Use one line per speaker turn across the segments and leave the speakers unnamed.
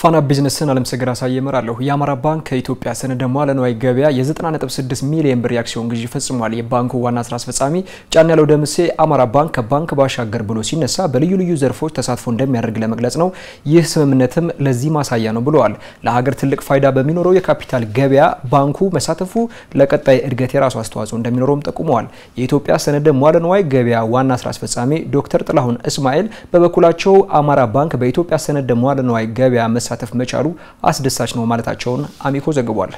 ፋና ቢዝነስን አለምሰገድ አሳየ እመራለሁ። የአማራ ባንክ ከኢትዮጵያ መዋለ ንዋይ ገበያ የ96 ሚሊዮን ብር የአክሲዮን ግዢ ፈጽሟል። የባንኩ ዋና ስራ አስፈጻሚ ጫን ያለው ደምሴ አማራ ባንክ ከባንክ ባሻገር ብሎ ሲነሳ በልዩ ልዩ ዘርፎች ተሳትፎ እንደሚያደርግ ለመግለጽ ነው። ይህ ስምምነትም ለዚህ ማሳያ ነው ብለዋል። ለሀገር ትልቅ ፋይዳ በሚኖረው የካፒታል ገበያ ባንኩ መሳተፉ ለቀጣይ እድገት የራሱ አስተዋጽኦ እንደሚኖረውም ጠቁመዋል። የኢትዮጵያ ሰነደ መዋለ ንዋይ ገበያ ዋና ስራ አስፈጻሚ ዶክተር ጥላሁን እስማኤል በበኩላቸው አማራ ባንክ በኢትዮጵያ ሰነደ መዋለ ንዋይ ገበያ መሳተፍ መቻሉ አስደሳች ነው ማለታቸውን አሚኮ ዘግቧል።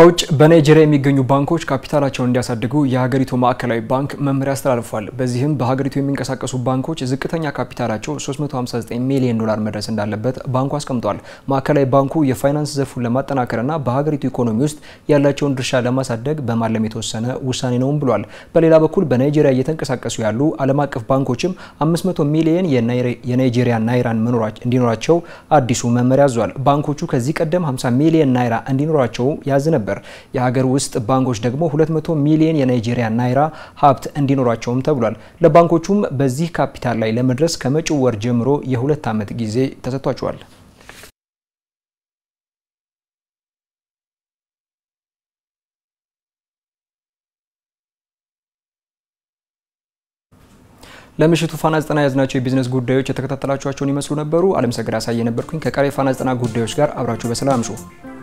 ከውጭ በናይጄሪያ የሚገኙ ባንኮች ካፒታላቸውን እንዲያሳድጉ የሀገሪቱ ማዕከላዊ ባንክ መመሪያ አስተላልፏል። በዚህም በሀገሪቱ የሚንቀሳቀሱ ባንኮች ዝቅተኛ ካፒታላቸው 359 ሚሊዮን ዶላር መድረስ እንዳለበት ባንኩ አስቀምጧል። ማዕከላዊ ባንኩ የፋይናንስ ዘርፉን ለማጠናከርና በሀገሪቱ ኢኮኖሚ ውስጥ ያላቸውን ድርሻ ለማሳደግ በማለም የተወሰነ ውሳኔ ነውም ብሏል። በሌላ በኩል በናይጄሪያ እየተንቀሳቀሱ ያሉ ዓለም አቀፍ ባንኮችም 500 ሚሊዮን የናይጄሪያ ናይራን መኖራቸው እንዲኖራቸው አዲሱ መመሪያ አዟል። ባንኮቹ ከዚህ ቀደም 50 ሚሊዮን ናይራ እንዲኖራቸው ያዝ ነበር። ነበር። የሀገር ውስጥ ባንኮች ደግሞ 200 ሚሊዮን የናይጄሪያ ናይራ ሀብት እንዲኖራቸውም ተብሏል። ለባንኮቹም በዚህ ካፒታል ላይ ለመድረስ ከመጪው ወር ጀምሮ የሁለት ዓመት ጊዜ ተሰጥቷቸዋል። ለምሽቱ ፋና ዘጠና ያዝናቸው የቢዝነስ ጉዳዮች የተከታተላችኋቸውን ይመስሉ ነበሩ። አለም ሰገድ አሳየ ነበርኩኝ። ከቀሪ ፋና ዘጠና ጉዳዮች ጋር አብራችሁ በሰላም ሹ